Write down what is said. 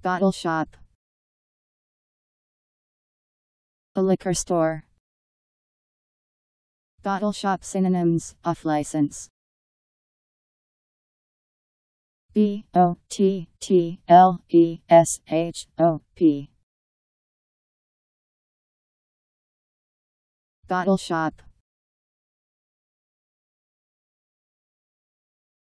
Bottle shop. A liquor store. Bottle shop synonyms, off license. B O T T L E S H O P. Bottle shop.